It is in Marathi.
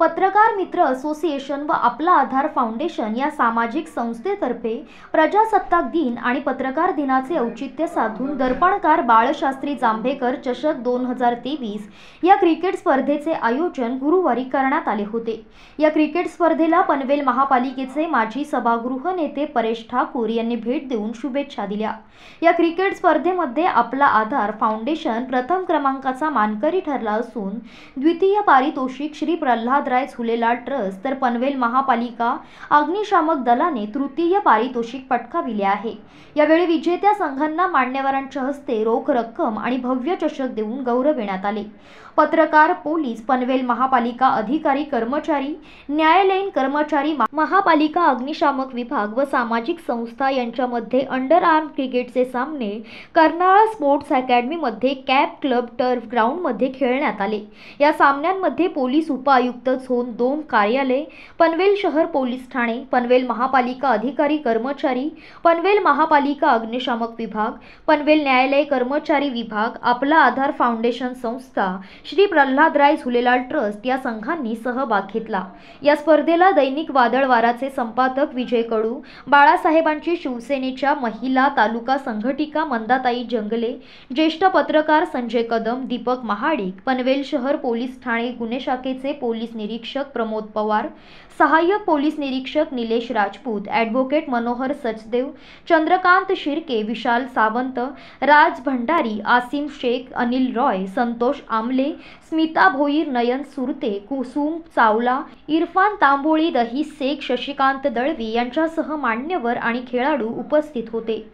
पत्रकार मित्र असोसिएशन व आपला आधार फाउंडेशन या सामाजिक संस्थेतर्फे प्रजासत्ताक दिन आणि पत्रकार दिनाचे औचित्य साधून दर्पणकार बाळशास्त्री जांभेकर चषक दोन हजार तेवीस या क्रिकेट स्पर्धेचे आयोजन गुरुवारी करण्यात आले होते या क्रिकेट स्पर्धेला पनवेल महापालिकेचे माजी सभागृह नेते परेश ठाकूर यांनी भेट देऊन शुभेच्छा दिल्या या क्रिकेट स्पर्धेमध्ये आपला आधार फाउंडेशन प्रथम क्रमांकाचा मानकरी ठरला असून द्वितीय पारितोषिक श्री प्रल्हाद विनायकराय झुलेलाल ट्रस्ट तर पनवेल महापालिका अग्निशामक दलाने तृतीय पारितोषिक पटकाविले आहे यावेळी विजेत्या संघांना मान्यवरांच्या हस्ते रोख रक्कम आणि भव्य चषक देऊन गौरविण्यात आले पत्रकार पोलीस पनवेल महापालिका अधिकारी कर्मचारी न्यायालयीन कर्मचारी महापालिका अग्निशामक विभाग व सामाजिक संस्था यांच्यामध्ये अंडर आर्म क्रिकेटचे सामने कर्नाळा स्पोर्ट्स अकॅडमीमध्ये कॅप क्लब टर्फ ग्राउंडमध्ये खेळण्यात आले या सामन्यांमध्ये पोलीस उपायुक्त होऊन दोन कार्यालय पनवेल शहर पोलीस ठाणे पनवेल महापालिका अधिकारी कर्मचारी पनवेल महापालिका अग्निशामक विभाग पनवेल न्यायालय कर्मचारी विभाग आपला आधार फाउंडेशन संस्था श्री राय झुलेलाल ट्रस्ट या संघांनी सहभाग घेतला या स्पर्धेला दैनिक वादळवाराचे संपादक विजय कडू बाळासाहेबांची शिवसेनेच्या महिला तालुका संघटिका मंदाताई जंगले ज्येष्ठ पत्रकार संजय कदम दीपक महाडिक पनवेल शहर पोलीस ठाणे गुन्हे शाखेचे पोलीस निरीक्षक प्रमोद पवार सहाय्यक पोलीस निरीक्षक निलेश राजपूत ॲडव्होकेट मनोहर सचदेव चंद्रकांत शिर्के विशाल सावंत राज भंडारी आसिम शेख अनिल रॉय संतोष आमले स्मिता भोईर नयन सुरते कुसुम चावला इरफान तांबोळी दही शेख शशिकांत दळवी यांच्यासह मान्यवर आणि खेळाडू उपस्थित होते